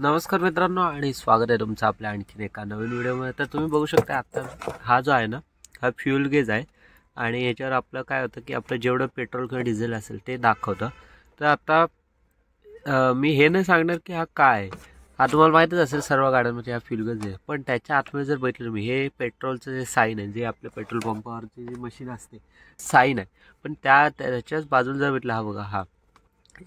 नमस्कार मित्रांनो आणि स्वागत आहे तुमचं आपल्या आणखीन एका नवीन व्हिडिओमध्ये तर तुम्ही बघू शकता आत्ता हा जो आहे ना हा फ्युल गेज आहे आणि याच्यावर आपलं काय होतं की आपलं जेवढं पेट्रोल किंवा डिझेल असेल ते दाखवतं तर आता मी हे नाही सांगणार की हा काय आहे हा तुम्हाला माहीतच असेल सर्व गाड्यांमध्ये हा फ्युल गेज आहे पण त्याच्या आतमध्ये जर बघितलं तुम्ही हे पेट्रोलचं जे साईन आहे जे आपल्या पेट्रोल पंपावरची जी मशीन असते साईन आहे पण त्या त्याच्याच बाजूला जर बघितलं हा बघा हा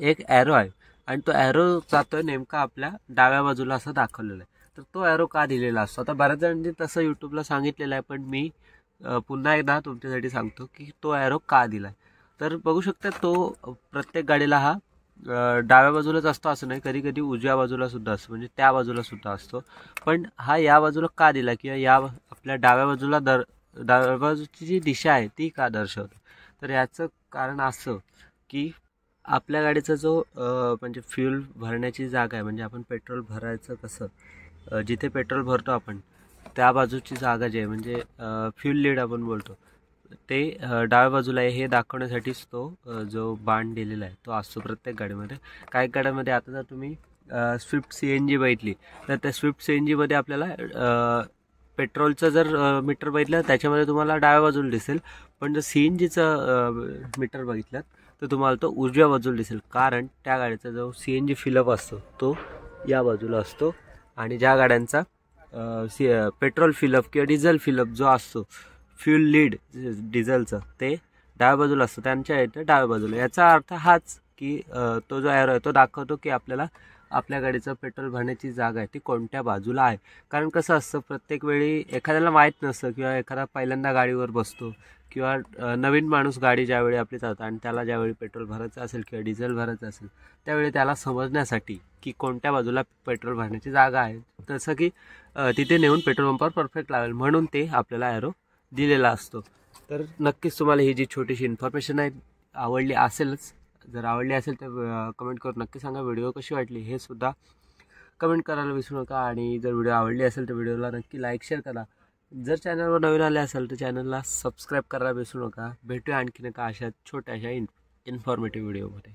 एक ॲरो आहे आणि तो ॲरो जातोय नेमका आपल्या डाव्या बाजूला असं दाखवलेलं आहे तर तो ॲरो का दिलेला असतो आता बऱ्याच जणांनी तसं यूट्यूबला सांगितलेलं आहे पण मी पुन्हा एकदा तुमच्यासाठी सांगतो की तो ॲरो का दिला आहे तर बघू शकता तो प्रत्येक गाडीला हा डाव्या बाजूलाच असतो असं नाही कधी कधी उजव्या बाजूला सुद्धा असतो म्हणजे त्या बाजूला सुद्धा असतो पण हा या बाजूला का दिला किंवा या आपल्या डाव्या बाजूला दर डाव्या बाजूची जी दिशा आहे ती का दर्शवतो तर याचं कारण असं की आपल्या गाडीचा जो म्हणजे फ्यूल भरण्याची जागा आहे म्हणजे आपण पेट्रोल भरायचं कसं जिथे पेट्रोल भरतो आपण त्या बाजूची जागा जी आहे म्हणजे फ्यूल लीड आपण बोलतो ते डाव्या बाजूला आहे हे दाखवण्यासाठीच तो जो बाण दिलेला आहे तो असतो प्रत्येक गाडीमध्ये काही गाड्यामध्ये आता जर तुम्ही स्विफ्ट सी एन जी बघितली तर त्या स्विफ्ट सी एन जीमध्ये आपल्याला पेट्रोलचं जर मीटर बघितलं त्याच्यामध्ये तुम्हाला डाव्या बाजूला दिसेल पण जर सी एन जीचं मीटर बघितलं तर तुम्हाला तो उजव्या बाजूला दिसेल कारण त्या गाडीचा जो सी एन जी फिलअप असतो तो या बाजूला असतो आणि ज्या गाड्यांचा सी पेट्रोल फिलअप किंवा डिझेल फिलअप जो असतो फ्यूल लीड डिझेलचं ते डाव्या बाजूला असतं त्यांच्या इथं डाव्या बाजूला याचा अर्थ हाच की तो जो ॲरो आहे तो दाखवतो की आपल्याला आपल्या गाडीचं पेट्रोल भरण्याची जागा आहे ती कोणत्या बाजूला आहे कारण कसं असतं प्रत्येक वेळी एखाद्याला माहीत नसतं किंवा एखादा पहिल्यांदा गाडीवर बसतो किंवा नवीन माणूस गाडी ज्यावेळी आपली चालतं आणि त्याला ज्यावेळी पेट्रोल भरायचं असेल किंवा डिझेल भरायचं असेल त्यावेळी त्याला समजण्यासाठी की कोणत्या बाजूला पेट्रोल भरण्याची जागा आहे तसं की तिथे नेऊन पेट्रोल पंपावर परफेक्ट लावेल म्हणून ते आपल्याला ॲरो दिलेला असतो तर नक्कीच तुम्हाला ही जी छोटीशी इन्फॉर्मेशन आहे आवडली असेलच जर आवडली असेल तर कमेंट करून नक्की सांगा व्हिडिओ कशी वाटली हे सुद्धा कमेंट करायला विसरू नका आणि जर व्हिडिओ आवडली असेल तर व्हिडिओला नक्की लाईक शेअर करा जर चॅनलवर नवीन आले असेल तर चॅनलला सबस्क्राईब करायला विसरू नका भेटूया आणखीन एका अशा छोट्याशा इन इन्फॉर्मेटिव्ह व्हिडिओमध्ये